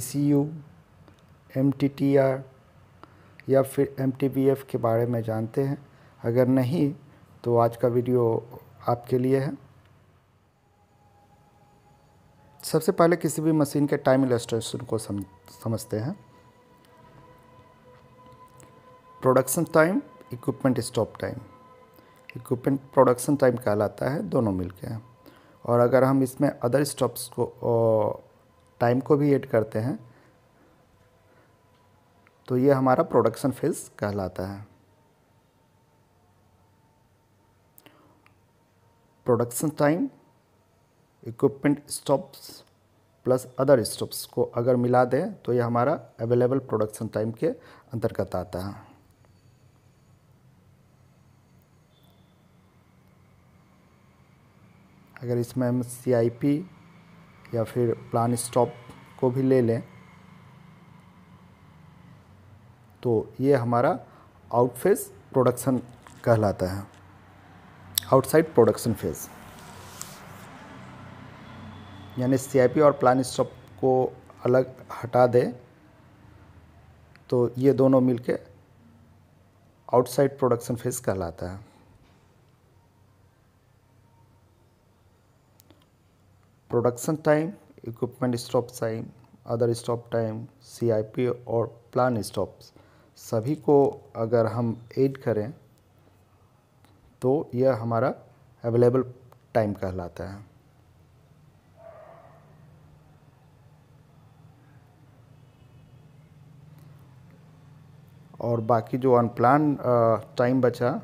सी U M T T R या फिर F के बारे में जानते हैं अगर नहीं तो आज का वीडियो आपके लिए है सबसे पहले किसी भी मशीन के टाइम इलस्ट्रेशन को समझते हैं production time equipment stop time equipment production time कहलाता है दोनों मिल के और अगर हम इसमें अदर स्टॉप्स को टाइम को भी ऐड करते हैं तो ये हमारा प्रोडक्शन फेज़ कहलाता है production time equipment stops plus other stops को अगर मिला दें तो ये हमारा अवेलेबल प्रोडक्शन टाइम के अंतर्गत आता है अगर इसमें हम सी या फिर प्लान स्टॉप को भी ले लें तो ये हमारा आउट फेज प्रोडक्शन कहलाता है आउटसाइड प्रोडक्शन फेज यानी सी और प्लान स्टॉप को अलग हटा दें तो ये दोनों मिलके आउटसाइड प्रोडक्शन फेज कहलाता है production time, equipment stop time, other stop time CIP और प्लान स्टॉप्स सभी को अगर हम ऐड करें तो यह हमारा अवेलेबल टाइम कहलाता है और बाकी जो अनप्लान टाइम बचा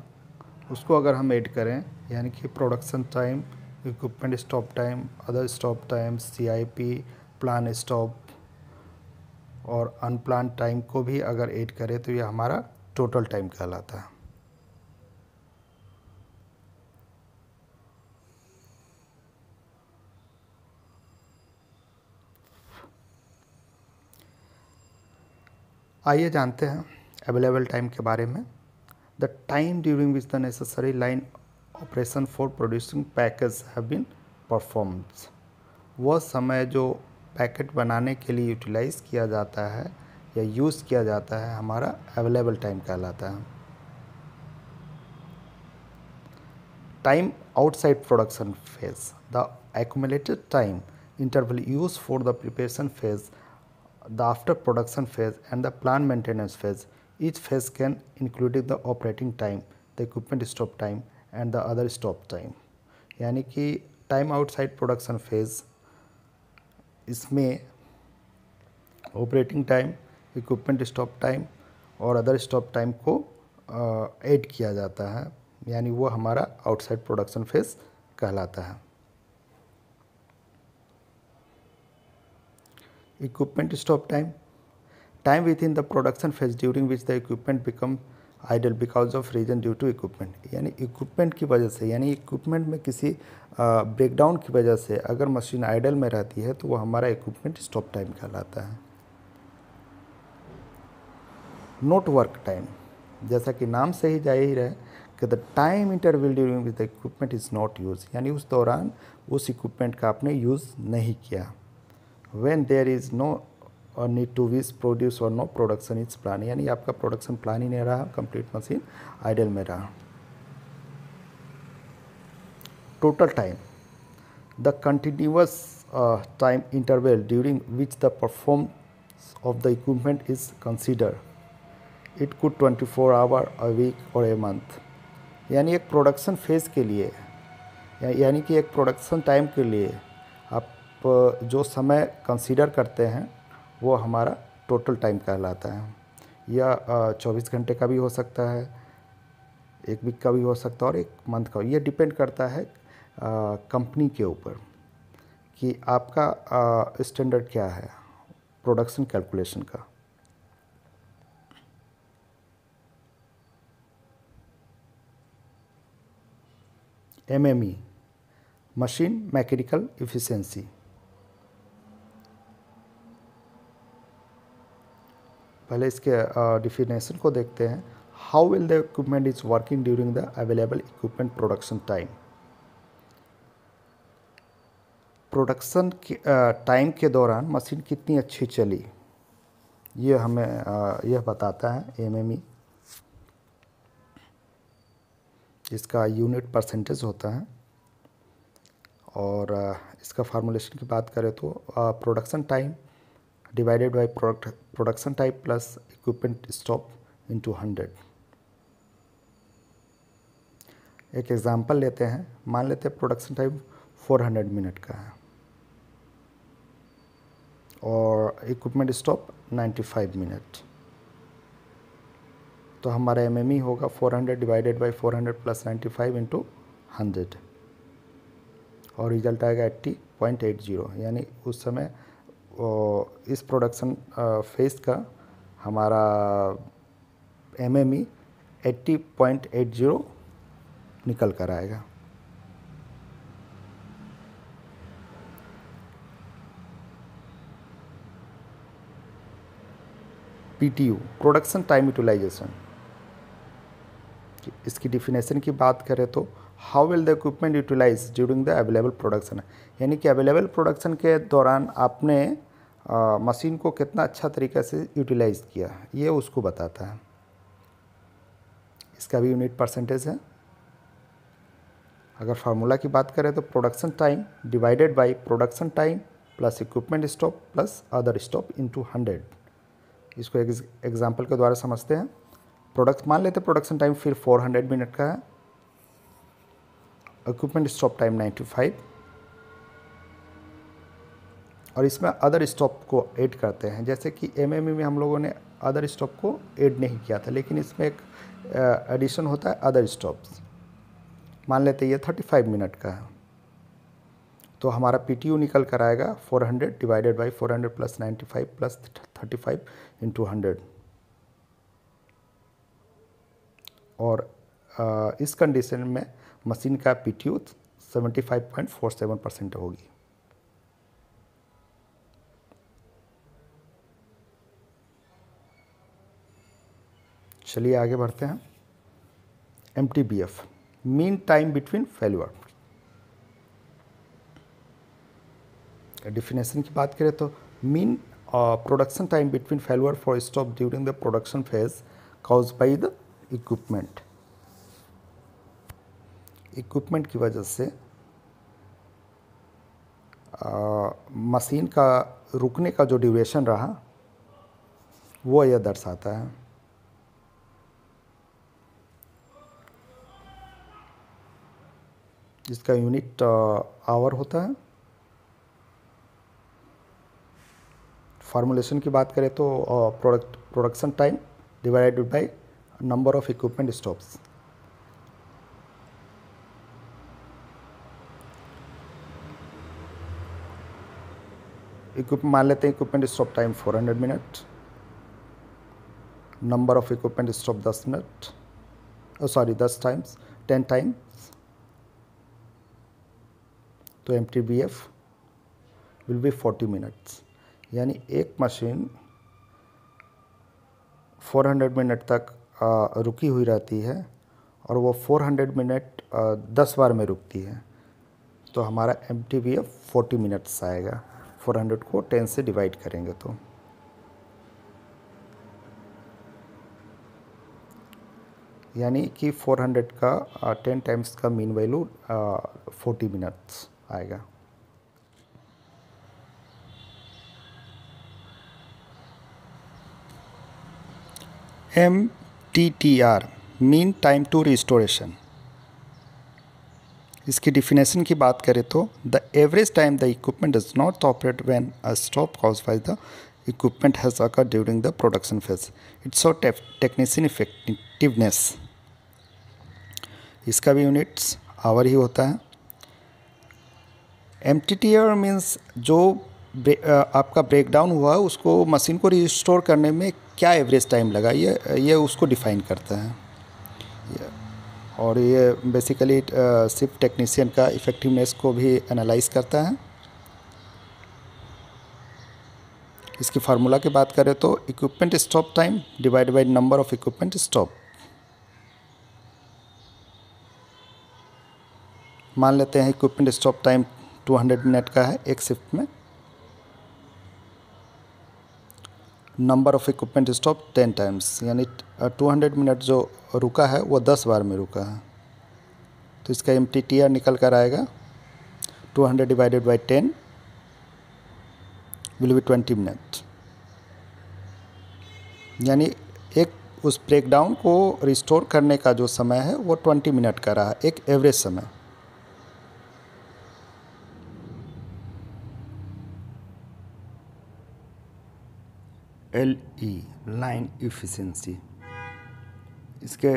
उसको अगर हम ऐड करें यानी कि production time equipment stop time other stop आई cip plan stop और अनप्लान टाइम को भी अगर ऐड करें तो ये हमारा टोटल टाइम कहलाता है आइए जानते हैं अवेलेबल टाइम के बारे में the time during which the necessary line operation for producing package have been performs वह समय जो पैकेट बनाने के लिए यूटिलाइज किया जाता है या यूज़ किया जाता है हमारा अवेलेबल टाइम कहलाता है time outside production phase the accumulated time interval use for the preparation phase the after production phase and the plan maintenance phase each phase can including the operating time the equipment stop time and the other stop time यानी कि time outside production phase इसमें operating time equipment stop time और other stop time को add किया जाता है यानी वो हमारा आउटसाइड प्रोडक्शन फेज कहलाता है equipment stop time time within the production phase during which the equipment become idle because of reason due to equipment यानी इक्विपमेंट की वजह से यानी इक्विपमेंट में किसी ब्रेकडाउन की वजह से अगर मशीन आइडल में रहती है तो वो हमारा इक्विपमेंट स्टॉप टाइम कहलाता है नोट वर्क टाइम जैसा कि नाम से ही जाहिर ही है कि the time interval during with the equipment is not use यानी उस दौरान उस इक्विपमेंट का आपने यूज़ नहीं किया वेन देयर इज़ नो और नीड टू विस प्रोड्यूस और नो प्रोडक्शन इज प्लान यानी आपका प्रोडक्शन प्लान ही नहीं रहा कंप्लीट मशीन आइडल में रहा total time the continuous time interval during which the perform the equipment is consider it कु twenty 24 hour a week और a month यानी एक प्रोडक्शन फेज़ के लिए या, यानी कि एक प्रोडक्शन टाइम के लिए आप uh, जो समय कंसीडर करते हैं वो हमारा टोटल टाइम कहलाता है या चौबीस घंटे का भी हो सकता है एक वीक का भी हो सकता है और एक मंथ का ये डिपेंड करता है कंपनी के ऊपर कि आपका स्टैंडर्ड क्या है प्रोडक्शन कैलकुलेशन का एमएमई मशीन मैकेनिकल इफिशेंसी पहले इसके डिफिनेशन को देखते हैं how will the equipment is working during the available equipment production time production time के दौरान मशीन कितनी अच्छी चली ये हमें यह बताता है एमएमई e। इसका यूनिट परसेंटेज होता है और इसका फार्मूलेशन की बात करें तो production time divided by product, production type plus equipment stop into 100 एक एग्ज़ाम्पल लेते हैं मान लेते हैं प्रोडक्शन टाइम 400 मिनट का है और इक्विपमेंट स्टॉप 95 मिनट तो हमारा एमएमई e होगा 400 divided by 400 plus 95 five into hundred और रिजल्ट आएगा एट्टी पॉइंट एट जीरो यानी उस समय इस प्रोडक्शन फेस का हमारा M M E eighty point eight zero निकल कर आएगा P T U production time utilization इसकी डिफिनेशन की बात करें तो how will the equipment utilize during the available production यानी कि अवेलेबल प्रोडक्शन के दौरान आपने मशीन को कितना अच्छा तरीके से यूटिलाइज किया ये उसको बताता है इसका भी यूनिट परसेंटेज है अगर फार्मूला की बात करें तो production time divided by production time plus equipment stop plus other stop into hundred इसको एग्जाम्पल के द्वारा समझते हैं प्रोडक्ट मान लेते प्रोडक्शन टाइम फिर 400 मिनट का है equipment stop time nine two five और इसमें अदर स्टॉप को ऐड करते हैं जैसे कि एम e में हम लोगों ने अदर स्टॉप को ऐड नहीं किया था लेकिन इसमें एक एडिशन होता है अदर स्टॉप्स मान लेते ये थर्टी फाइव मिनट का है तो हमारा पी निकल कर आएगा four hundred divided by four hundred plus ninety five plus thirty five into hundred और इस कंडीशन में मशीन का PTU T seventy five point four seven percent होगी चलिए आगे बढ़ते हैं M T B F mean time between failure definition की बात करें तो mean production time between failure for stop during the production phase caused by the equipment equipment की वजह से मशीन का रुकने का जो ड्यूरेशन रहा वो यह दर्शाता है जिसका यूनिट आवर होता है फार्मूलेशन की बात करें तो product production time divided by number of equipment stops equipment मान लेते हैं equipment stop time 400 minute number of equipment stop 10 minute sorry 10 times 10 times तो M T B F will be forty minutes यानी एक मशीन 400 मिनट तक आ, रुकी हुई रहती है और वो 400 मिनट दस 10 बार में रुकती है तो हमारा M T B F forty minutes आएगा फोर हंड्रेड को टेन से डिवाइड करेंगे तो यानी कि 400 का टेन टाइम्स का मीन वैल्यू फोर्टी मिनट्स आएगा M T T R mean time to restoration इसकी डिफिनेशन की बात करें तो the average time the equipment does not operate when a stop cause by the equipment has occur during the production phase it's out technician effectiveness इसका भी units hour ही होता है M T T R means जो ब्रे, आपका breakdown हुआ उसको मशीन को रिस्टोर करने में क्या एवरेज टाइम लगा ये ये उसको डिफाइन करता है और ये बेसिकली uh, सिर्फ टेक्नीसियन का इफ़ेक्टिवनेस को भी एनालाइज करता है इसकी फार्मूला की बात करें तो equipment stop time divide by number of equipment stop मान लेते हैं इक्विपमेंट स्टॉप टाइम 200 मिनट का है एक शिफ्ट में number of equipment stop ten times यानी टू हंड्रेड मिनट जो रुका है वो दस बार में रुका है तो इसका एम टी टी आर निकल कर आएगा two hundred divided by ten will be twenty minute यानी एक उस ब्रेकडाउन को रिस्टोर करने का जो समय है वो ट्वेंटी मिनट का रहा एक एवरेज समय एल ई लाइन इफिशेंसी इसके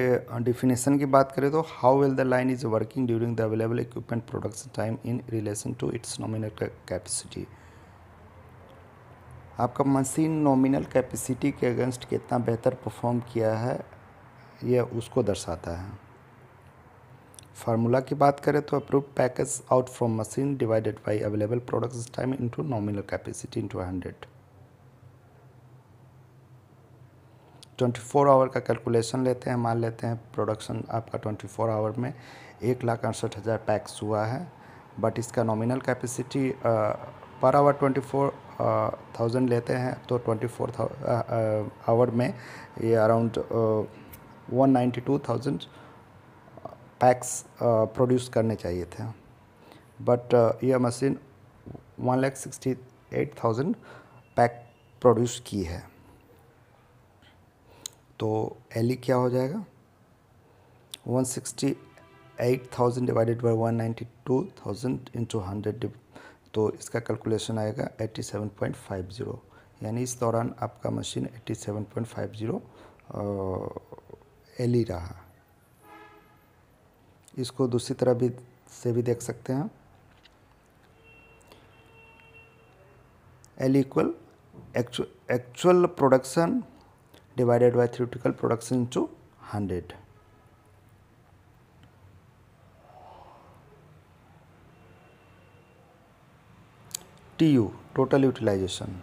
डिफिनेशन की बात करें तो how well the line is working during the available equipment production time in relation to its nominal capacity आपका मशीन नॉमिनल कैपेसिटी के अगेंस्ट कितना बेहतर परफॉर्म किया है यह उसको दर्शाता है फार्मूला की बात करें तो approve package out from machine divided by available product time into nominal capacity into hundred twenty four hour का कैलकुलेशन लेते हैं मान लेते हैं प्रोडक्शन आपका ट्वेंटी फोर आवर में एक लाख अड़सठ हज़ार पैक्स हुआ है बट इसका nominal capacity per hour twenty four thousand लेते हैं तो ट्वेंटी फोर आवर में ये around one ninety two thousand packs produce करने चाहिए थे बट uh, यह machine one lakh sixty eight thousand pack produce की है तो एल ई e क्या हो जाएगा one sixty eight thousand divided by one ninety two thousand into hundred तो इसका कैलकुलेशन आएगा eighty seven point five zero यानी इस दौरान आपका machine eighty seven point five zero L E रहा इसको दूसरी तरह भी से भी देख सकते हैं L equal actual production divided by theoretical production into 100 TU total utilization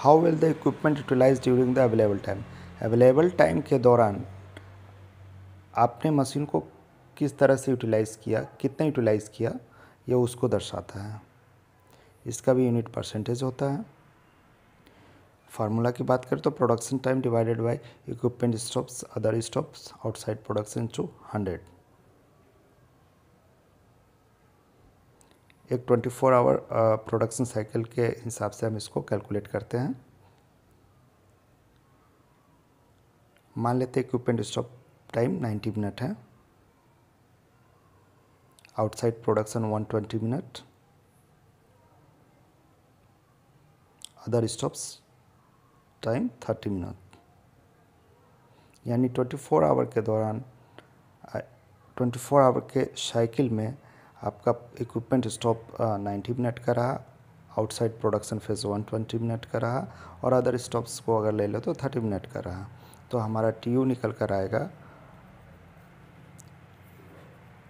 how will the equipment utilize during the available time available time के दौरान आपने मशीन को किस तरह से यूटिलाइज़ किया कितने यूटिलाइज़ किया यह उसको दर्शाता है इसका भी यूनिट परसेंटेज होता है फार्मूला की बात करें तो production time divided by equipment stops other stops outside production two hundred एक twenty four hour production cycle के हिसाब से हम इसको कैलकुलेट करते हैं मान लेते हैं equipment stop time ninety minute है outside production one twenty minute other stops time thirty minute यानी ट्वेंटी फोर आवर के दौरान ट्वेंटी फोर आवर के साइकिल में आपका इक्विपमेंट स्टॉप नाइन्टी मिनट का रहा outside production phase one twenty minute का रहा और अदर स्टॉप्स को अगर ले लो तो थर्टी मिनट का रहा तो हमारा टी यू निकल कर आएगा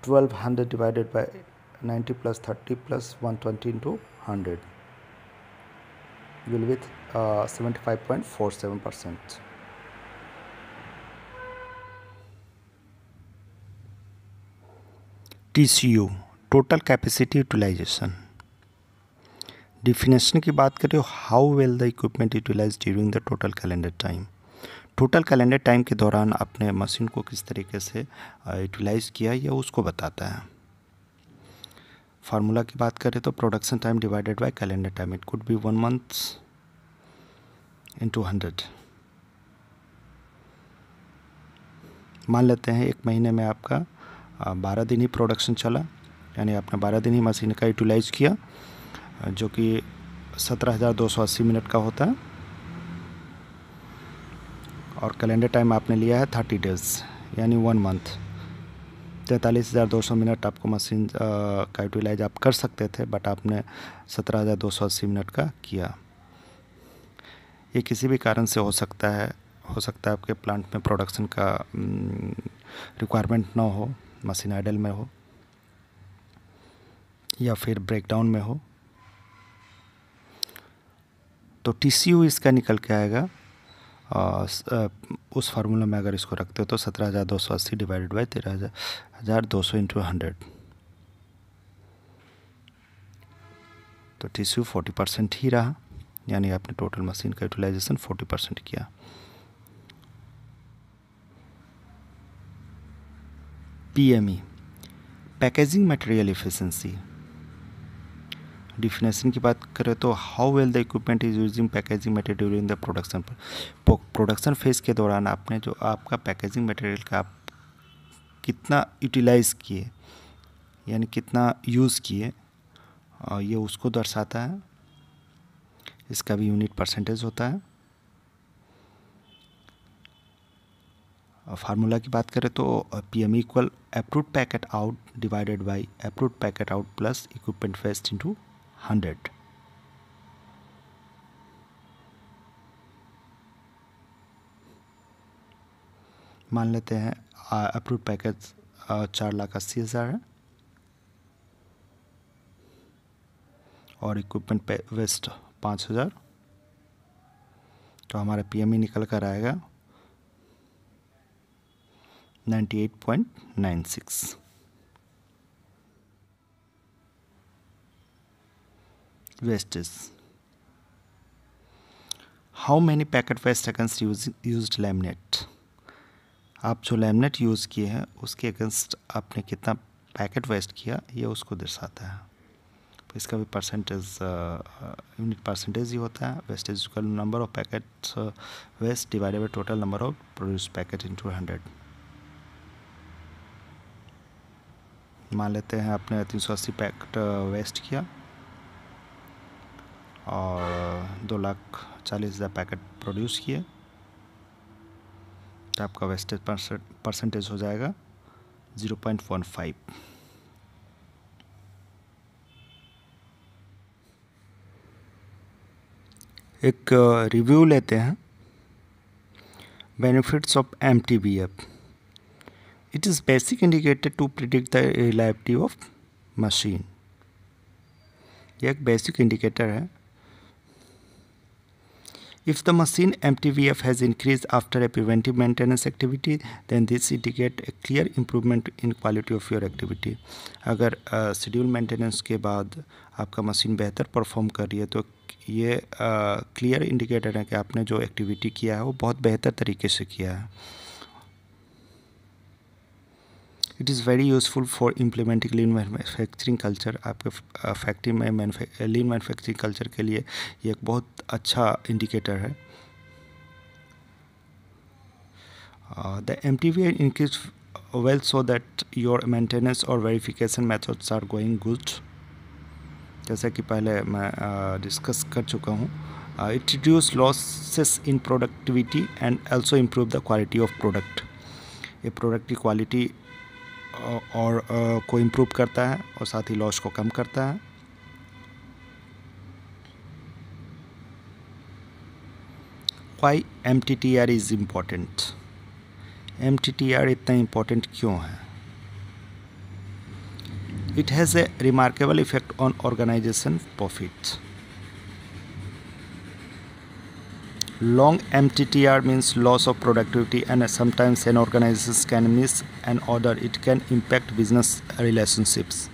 twelve hundred divided by ninety plus thirty plus one twenty into hundred will with seventy five point four seven percent T C U total capacity utilization definition की बात करें how well the equipment utilize during the total calendar time total calendar time के दौरान अपने machine को किस तरीके से यूटिलाइज किया यह उसको बताता है फार्मूला की बात करें तो production time divided by calendar time it could be one months into hundred मान लेते हैं एक महीने में आपका बारह दिन ही प्रोडक्शन चला यानी आपने बारह दिन ही मशीन का यूटिलाइज किया जो कि सत्रह हज़ार दो सौ अस्सी मिनट का होता है और कैलेंडर टाइम आपने लिया है थर्टी डेज यानी वन मंथ तैंतालीस हज़ार दो सौ मिनट आपको मशीन का यूटिलाइज आप कर सकते थे बट आपने सत्रह हज़ार दो सौ अस्सी मिनट का किया ये किसी भी कारण से हो सकता है हो सकता है आपके प्लांट में प्रोडक्शन का रिक्वायरमेंट हम्म, ना हो मशीन आइडल में हो या फिर ब्रेकडाउन में हो तो टी इसका निकल के आएगा आ, उस फार्मूला में अगर इसको रखते हो तो सत्रह हज़ार दो सौ अस्सी डिवाइडेड बाई तेरह हज़ार हज़ार दो सौ इंटू हंड्रेड तो टी फोर्टी परसेंट ही रहा यानी आपने टोटल मशीन का यूटिलाइजेशन फोर्टी परसेंट किया PME packaging material efficiency definition की बात करें तो how well the equipment is using packaging material in the production production phase के दौरान आपने जो आपका पैकेजिंग मटेरियल का आप कितना यूटिलाइज किए यानी कितना यूज़ किए ये उसको दर्शाता है इसका भी यूनिट परसेंटेज होता है फार्मूला की बात करें तो P M equal approve packet out divided by approve packet out plus equipment फेस्ट इनटू हंड्रेड मान लेते हैं अप्रूव पैकेज चार लाख अस्सी हज़ार है और इक्विपमेंट वेस्ट पाँच हज़ार तो हमारा पीएमई e निकल कर आएगा 98.96 wastage how many packet per seconds use use laminate आप जो लेमनेट यूज़ किए हैं उसके अगेंस्ट आपने कितना पैकेट वेस्ट किया ये उसको दर्शाता है इसका भी परसेंटेज यूनिट परसेंटेज ही होता है wastage equal number of packet waste divided by total number of produce packet into hundred मान लेते हैं आपने तीन सौ अस्सी पैकेट वेस्ट uh, किया और uh, दो लाख चालीस हज़ार पैकेट प्रोड्यूस किए तो आपका वेस्टेज परसेंटेज हो जाएगा ज़ीरो पॉइंट वन फाइव एक रिव्यू लेते हैं benefits of M T B F it is basic indicator to predict the reliability of machine ये एक बेसिक इंडिकेटर है If the machine MTVF has increased after a preventive maintenance activity, then this indicate a clear improvement in quality of your activity. अगर schedule uh, maintenance के बाद आपका machine बेहतर perform कर रही है तो ये क्लियर uh, इंडिकेटर है कि आपने जो एक्टिविटी किया है वो बहुत बेहतर तरीके से किया है it is very useful for implementing lean manufacturing culture आपके फैक्ट्री में लीन मैनुफैक्चरिंग कल्चर के लिए ये एक बहुत अच्छा इंडिकेटर है the M T V increase well so that your maintenance और verification methods are going good जैसा कि पहले मैं डिस्कस कर चुका हूँ it reduce losses in productivity and also improve the quality of product ये प्रोडक्ट की क्वालिटी और को इम्प्रूव करता है और साथ ही लॉस को कम करता है why M T T R is important M T T R इतना इम्पोर्टेंट क्यों है it has a remarkable effect on organization profit Long MTTR means loss of productivity and sometimes an organization can miss an order. It can impact business relationships.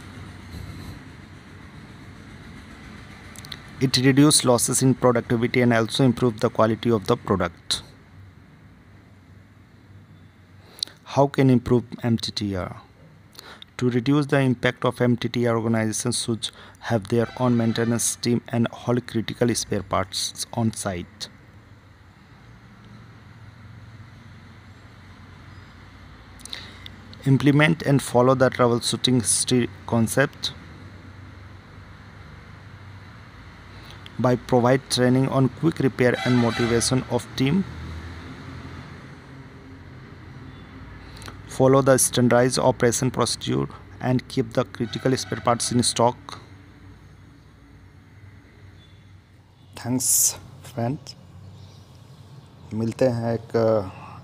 It reduces losses in productivity and also improve the quality of the product. How can improve MTTR? To reduce the impact of MTTR, organizations should have their own maintenance team and all critical spare parts on site. implement and follow the troubleshooting history concept by provide training on quick repair and motivation of team follow the standardized operation procedure and keep the critical spare parts in stock Thanks, friend. मिलते हैं एक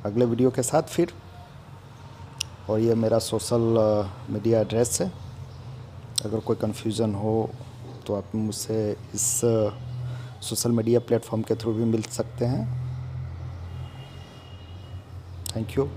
अगले video के और ये मेरा social media address है अगर कोई कन्फ्यूज़न हो तो आप मुझसे इस सोशल मीडिया प्लेटफॉर्म के थ्रू भी मिल सकते हैं थैंक यू